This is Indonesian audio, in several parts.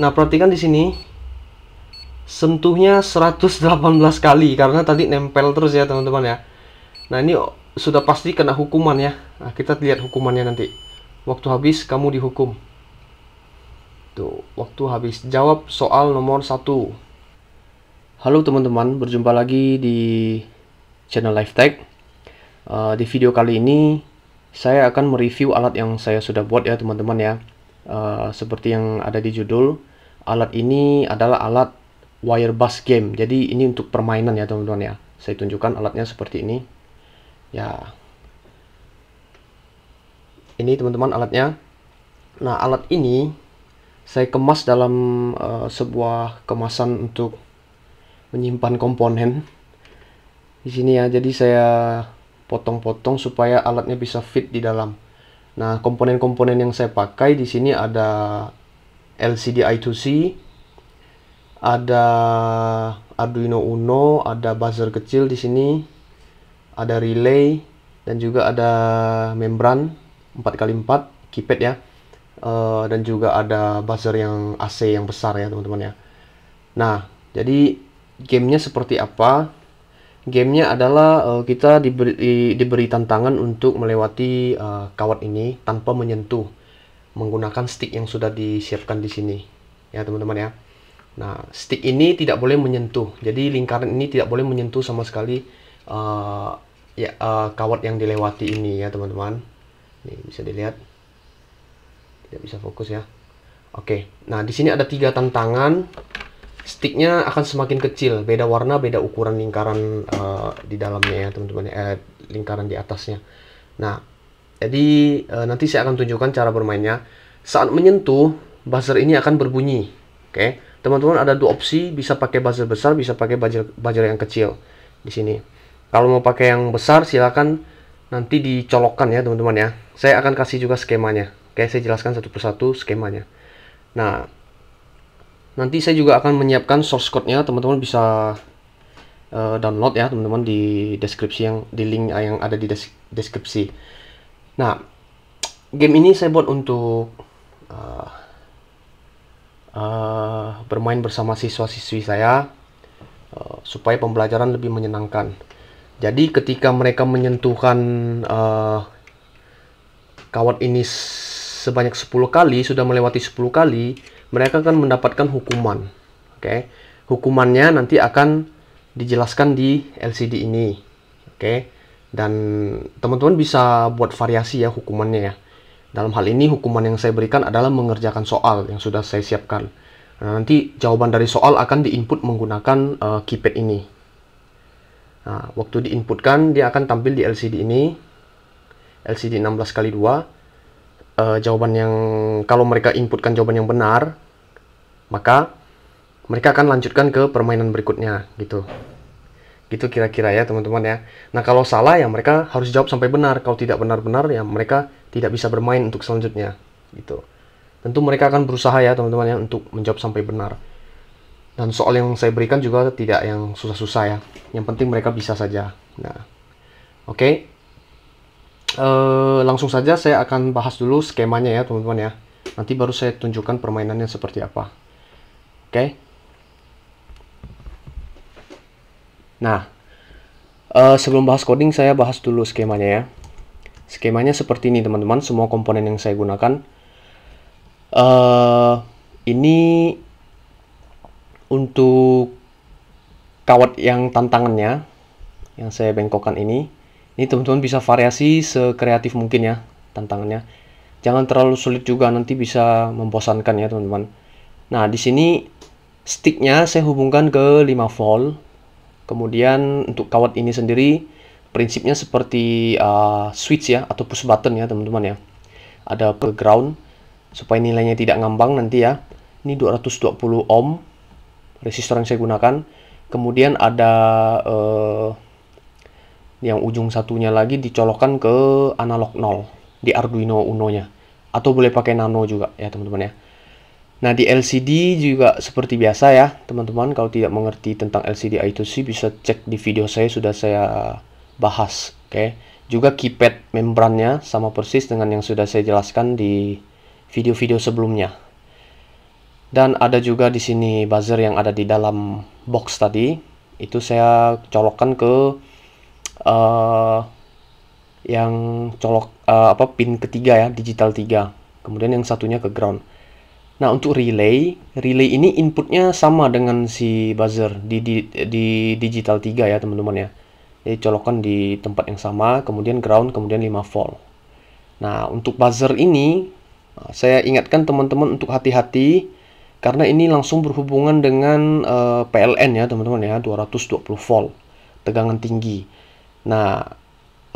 Nah, perhatikan di sini sentuhnya 118 kali karena tadi nempel terus ya, teman-teman ya. Nah, ini sudah pasti kena hukuman ya. Nah, kita lihat hukumannya nanti. Waktu habis kamu dihukum. Tuh, waktu habis. Jawab soal nomor 1. Halo teman-teman, berjumpa lagi di channel Lifetech. Uh, eh, di video kali ini saya akan mereview alat yang saya sudah buat ya teman-teman ya. Uh, seperti yang ada di judul Alat ini adalah alat wire bus game. Jadi ini untuk permainan ya teman-teman ya. Saya tunjukkan alatnya seperti ini. Ya. Ini teman-teman alatnya. Nah, alat ini saya kemas dalam uh, sebuah kemasan untuk menyimpan komponen. Di sini ya. Jadi saya potong-potong supaya alatnya bisa fit di dalam. Nah, komponen-komponen yang saya pakai di sini ada LCD I2C, ada Arduino Uno, ada buzzer kecil di sini, ada relay, dan juga ada membran 4x4 keypad ya. Uh, dan juga ada buzzer yang AC yang besar ya teman-teman ya. Nah, jadi gamenya seperti apa? Gamenya adalah uh, kita diberi, diberi tantangan untuk melewati uh, kawat ini tanpa menyentuh menggunakan stick yang sudah disiapkan di sini ya teman-teman ya nah stick ini tidak boleh menyentuh jadi lingkaran ini tidak boleh menyentuh sama sekali uh, ya uh, kawat yang dilewati ini ya teman-teman ini bisa dilihat tidak bisa fokus ya oke nah di sini ada tiga tantangan sticknya akan semakin kecil beda warna beda ukuran lingkaran uh, di dalamnya ya teman-teman eh, lingkaran di atasnya nah jadi e, nanti saya akan tunjukkan cara bermainnya. Saat menyentuh, buzzer ini akan berbunyi. Oke, okay? teman-teman ada dua opsi, bisa pakai buzzer besar, bisa pakai buzzer buzzer yang kecil di sini. Kalau mau pakai yang besar, silakan nanti dicolokkan ya teman-teman ya. Saya akan kasih juga skemanya. Oke, okay? saya jelaskan satu persatu skemanya. Nah, nanti saya juga akan menyiapkan source code-nya, teman-teman bisa eh, download ya teman-teman di deskripsi yang di link yang ada di deskripsi. Nah, game ini saya buat untuk uh, uh, bermain bersama siswa-siswi saya uh, supaya pembelajaran lebih menyenangkan. Jadi ketika mereka menyentuhkan uh, kawat ini sebanyak 10 kali, sudah melewati 10 kali, mereka akan mendapatkan hukuman. Oke. Okay? Hukumannya nanti akan dijelaskan di LCD ini. Oke. Okay? dan teman-teman bisa buat variasi ya hukumannya ya dalam hal ini hukuman yang saya berikan adalah mengerjakan soal yang sudah saya siapkan nah, nanti jawaban dari soal akan diinput menggunakan uh, keypad ini nah, waktu diinputkan dia akan tampil di LCD ini LCD 16 kali 2 eh, jawaban yang kalau mereka inputkan jawaban yang benar maka mereka akan lanjutkan ke permainan berikutnya gitu Gitu kira-kira ya teman-teman ya. Nah kalau salah ya mereka harus jawab sampai benar. Kalau tidak benar-benar ya mereka tidak bisa bermain untuk selanjutnya. Gitu. Tentu mereka akan berusaha ya teman-teman ya untuk menjawab sampai benar. Dan soal yang saya berikan juga tidak yang susah-susah ya. Yang penting mereka bisa saja. Nah, oke. Okay. Eh, langsung saja saya akan bahas dulu skemanya ya teman-teman ya. Nanti baru saya tunjukkan permainannya seperti apa. Oke. Okay. Nah, uh, sebelum bahas coding, saya bahas dulu skemanya ya. Skemanya seperti ini teman-teman, semua komponen yang saya gunakan. Uh, ini untuk kawat yang tantangannya, yang saya bengkokkan ini. Ini teman-teman bisa variasi sekreatif mungkin ya tantangannya. Jangan terlalu sulit juga, nanti bisa membosankan ya teman-teman. Nah, di sini sticknya saya hubungkan ke 5 volt Kemudian untuk kawat ini sendiri prinsipnya seperti uh, switch ya atau push button ya teman-teman ya. Ada ke ground supaya nilainya tidak ngambang nanti ya. Ini 220 ohm resistor yang saya gunakan. Kemudian ada uh, yang ujung satunya lagi dicolokkan ke analog 0 di Arduino Uno-nya atau boleh pakai Nano juga ya teman-teman ya. Nah, di LCD juga seperti biasa ya, teman-teman. Kalau tidak mengerti tentang LCD I2C, bisa cek di video saya, sudah saya bahas. Oke, okay? juga keypad membrannya sama persis dengan yang sudah saya jelaskan di video-video sebelumnya. Dan ada juga di sini buzzer yang ada di dalam box tadi. Itu saya colokkan ke uh, yang colok uh, apa pin ketiga ya, digital 3. Kemudian yang satunya ke ground. Nah untuk relay, relay ini inputnya sama dengan si buzzer di, di, di digital 3 ya teman-teman ya. Jadi colokan di tempat yang sama, kemudian ground, kemudian 5 volt. Nah untuk buzzer ini, eh, saya ingatkan teman-teman untuk hati-hati karena ini langsung berhubungan dengan uh, eh, PLN ya teman-teman ya 220 volt tegangan tinggi. Nah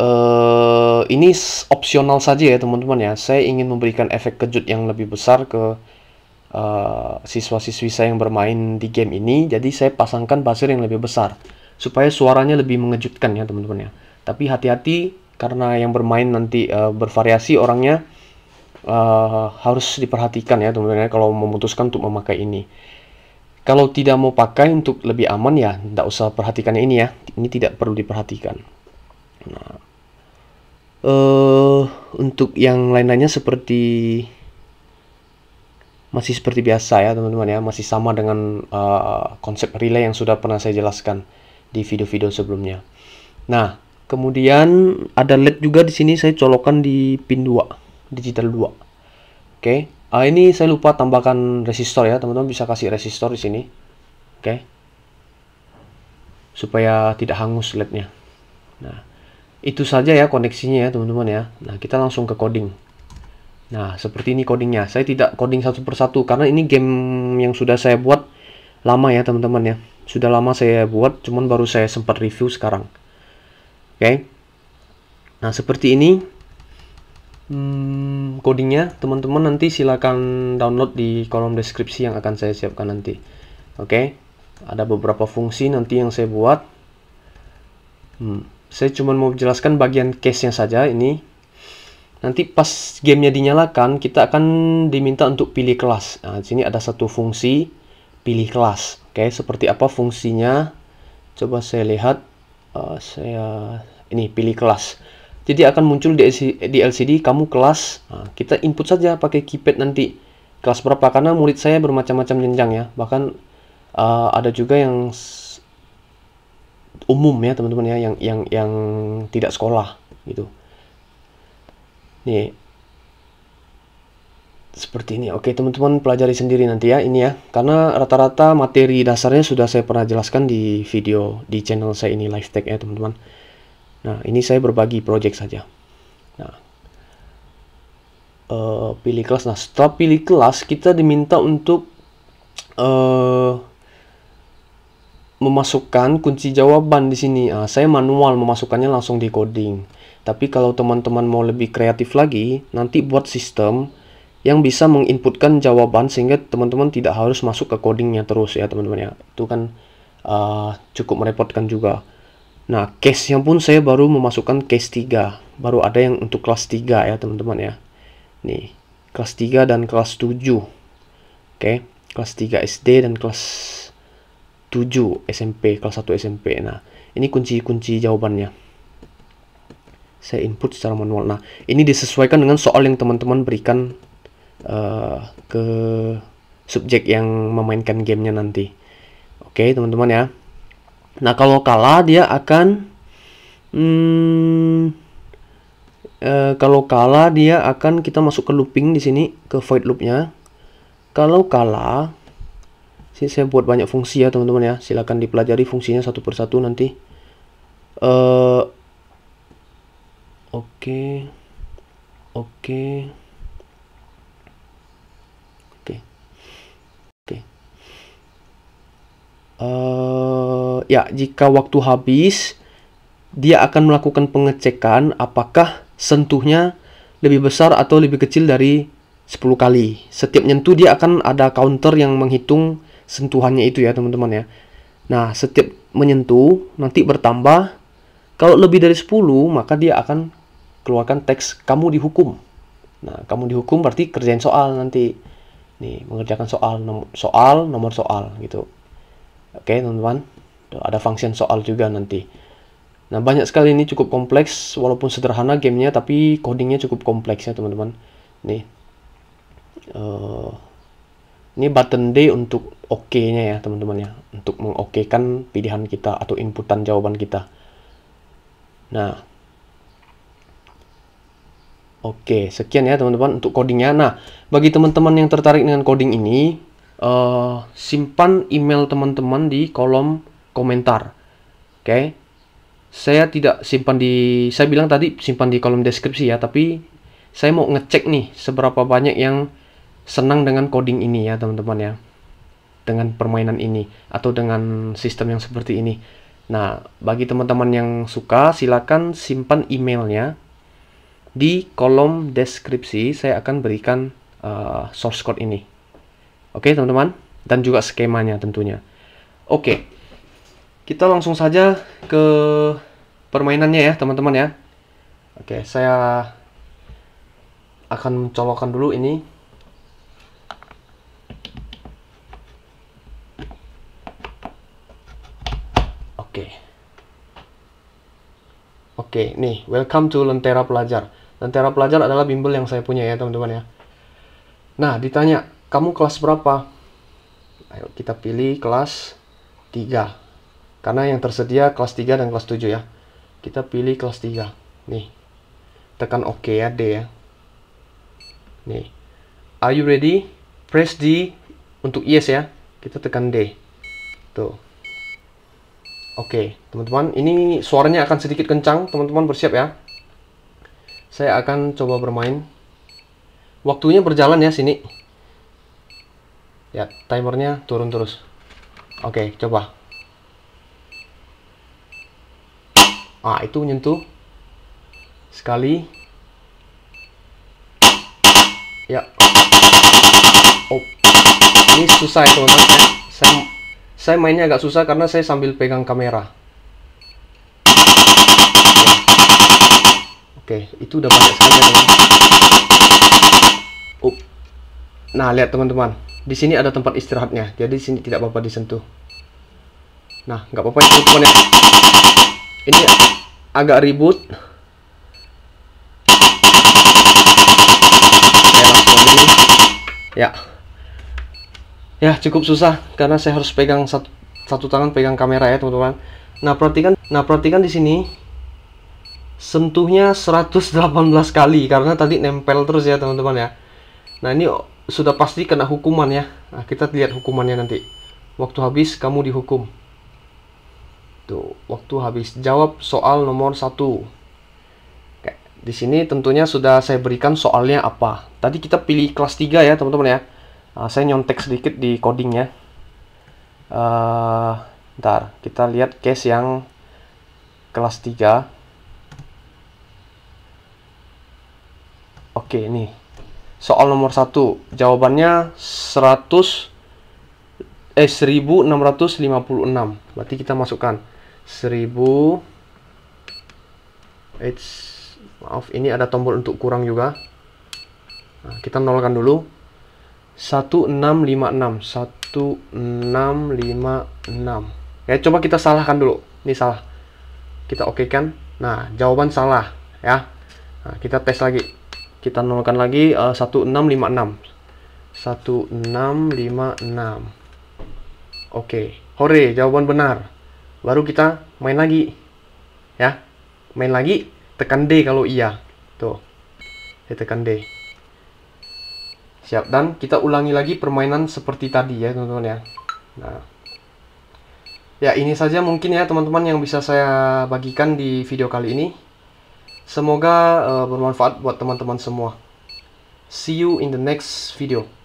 uh, ini opsional saja ya teman-teman ya. Saya ingin memberikan efek kejut yang lebih besar ke Eh, siswa-siswi saya yang bermain di game ini jadi saya pasangkan buzzer yang lebih besar supaya suaranya lebih mengejutkan ya teman-teman ya tapi hati-hati karena yang bermain nanti uh, bervariasi orangnya uh, harus diperhatikan ya teman-teman ya, kalau memutuskan untuk memakai ini kalau tidak mau pakai untuk lebih aman ya tidak usah perhatikan ini ya ini tidak perlu diperhatikan nah uh, untuk yang lain-lainnya seperti masih seperti biasa ya teman-teman ya masih sama dengan uh, konsep relay yang sudah pernah saya jelaskan di video-video sebelumnya nah kemudian ada led juga di sini saya colokan di pin 2 digital 2 oke okay. uh, ini saya lupa tambahkan resistor ya teman-teman bisa kasih resistor di sini oke okay. supaya tidak hangus lednya nah itu saja ya koneksinya ya teman-teman ya nah kita langsung ke coding Nah, seperti ini codingnya. Saya tidak coding satu persatu karena ini game yang sudah saya buat lama ya, teman-teman ya. Sudah lama saya buat, cuman baru saya sempat review sekarang. Oke. Okay. Nah, seperti ini hmm, codingnya. Teman-teman nanti silakan download di kolom deskripsi yang akan saya siapkan nanti. Oke. Okay. Ada beberapa fungsi nanti yang saya buat. Hmm, saya cuma mau jelaskan bagian case-nya saja ini nanti pas gamenya dinyalakan kita akan diminta untuk pilih kelas nah di sini ada satu fungsi pilih kelas oke okay, seperti apa fungsinya coba saya lihat uh, saya ini pilih kelas jadi akan muncul di, di LCD kamu kelas nah, kita input saja pakai keypad nanti kelas berapa karena murid saya bermacam-macam jenjang ya bahkan uh, ada juga yang umum ya teman-teman ya yang yang yang tidak sekolah gitu Nih. Seperti ini. Oke, teman-teman pelajari sendiri nanti ya ini ya. Karena rata-rata materi dasarnya sudah saya pernah jelaskan di video di channel saya ini live tag ya, teman-teman. Nah, ini saya berbagi project saja. Nah, uh, pilih kelas. Nah, setelah pilih kelas, kita diminta untuk uh, memasukkan kunci jawaban di sini. Nah, saya manual memasukkannya langsung di coding. Tapi kalau teman-teman mau lebih kreatif lagi, nanti buat sistem yang bisa menginputkan jawaban sehingga teman-teman tidak harus masuk ke codingnya terus ya teman-teman ya. Itu kan uh, cukup merepotkan juga. Nah, case yang pun saya baru memasukkan case 3. Baru ada yang untuk kelas 3 ya teman-teman ya. Nih, kelas 3 dan kelas 7. Oke, okay. kelas 3 SD dan kelas 7 SMP, kelas 1 SMP. Nah, ini kunci-kunci jawabannya saya input secara manual. Nah, ini disesuaikan dengan soal yang teman-teman berikan uh, ke subjek yang memainkan gamenya nanti. Oke, okay, teman-teman ya. Nah, kalau kalah dia akan hmm, uh, kalau kalah dia akan kita masuk ke looping di sini ke void loopnya. Kalau kalah, sini saya buat banyak fungsi ya teman-teman ya. Silakan dipelajari fungsinya satu persatu nanti. Uh, Oke. Oke. Oke. Oke. Eh ya, jika waktu habis, dia akan melakukan pengecekan apakah sentuhnya lebih besar atau lebih kecil dari 10 kali. Setiap nyentuh dia akan ada counter yang menghitung sentuhannya itu ya, teman-teman ya. Nah, setiap menyentuh nanti bertambah. Kalau lebih dari 10, maka dia akan keluarkan teks kamu dihukum. Nah, kamu dihukum berarti kerjain soal nanti. Nih, mengerjakan soal nom soal nomor soal gitu. Oke, teman-teman. Ada function soal juga nanti. Nah, banyak sekali ini cukup kompleks walaupun sederhana gamenya tapi codingnya cukup kompleks ya, teman-teman. Nih. Uh, ini button D untuk oke-nya okay ya teman-teman ya untuk mengokekan pilihan kita atau inputan jawaban kita nah Oke, sekian ya teman-teman untuk codingnya. Nah, bagi teman-teman yang tertarik dengan coding ini, uh, simpan email teman-teman di kolom komentar. Oke, saya tidak simpan di, saya bilang tadi simpan di kolom deskripsi ya, tapi saya mau ngecek nih seberapa banyak yang senang dengan coding ini ya teman-teman ya, dengan permainan ini atau dengan sistem yang seperti ini. Nah, bagi teman-teman yang suka, silakan simpan emailnya di kolom deskripsi saya akan berikan uh, source code ini. Oke, okay, teman-teman, dan juga skemanya tentunya. Oke. Okay. Kita langsung saja ke permainannya ya, teman-teman ya. Oke, okay, saya akan colokkan dulu ini. Oke. Oke, okay, nih, welcome to Lentera Pelajar. Lentera pelajar adalah bimbel yang saya punya ya teman-teman ya. Nah, ditanya, kamu kelas berapa? Ayo kita pilih kelas 3. Karena yang tersedia kelas 3 dan kelas 7 ya. Kita pilih kelas 3. Nih. Tekan OK ya, D ya. Nih. Are you ready? Press D untuk yes ya. Kita tekan D. Tuh. Oke, okay, teman-teman, ini suaranya akan sedikit kencang, teman-teman bersiap ya saya akan coba bermain waktunya berjalan ya sini ya timernya turun terus oke coba ah itu nyentuh. sekali ya oh ini susah ya teman-teman saya, saya mainnya agak susah karena saya sambil pegang kamera Oke, itu udah banyak sekali teman. Up. Nah, lihat teman-teman. Di sini ada tempat istirahatnya. Jadi di sini tidak apa-apa disentuh. Nah, nggak apa-apa ya teman ya. Ini agak ribut. Ya. Ya, cukup susah karena saya harus pegang satu, satu tangan pegang kamera ya, teman-teman. Nah, perhatikan, nah perhatikan di sini sentuhnya 118 kali karena tadi nempel terus ya teman-teman ya nah ini sudah pasti kena hukuman ya nah, kita lihat hukumannya nanti waktu habis kamu dihukum tuh waktu habis jawab soal nomor satu di sini tentunya sudah saya berikan soalnya apa tadi kita pilih kelas 3 ya teman-teman ya nah, saya nyontek sedikit di codingnya uh, ntar kita lihat case yang kelas 3 Oke, ini soal nomor satu. Jawabannya 100 eh 1656. Berarti kita masukkan 1000 it's maaf, ini ada tombol untuk kurang juga. Nah, kita nolkan dulu. 1656 1656. Ya, coba kita salahkan dulu. Ini salah. Kita oke kan? Nah, jawaban salah ya. Nah, kita tes lagi kita nolkan lagi uh, 1656 1656 oke okay. hore jawaban benar baru kita main lagi ya main lagi tekan D kalau iya tuh saya tekan D siap dan kita ulangi lagi permainan seperti tadi ya teman-teman ya nah ya ini saja mungkin ya teman-teman yang bisa saya bagikan di video kali ini Semoga uh, bermanfaat buat teman-teman semua. See you in the next video.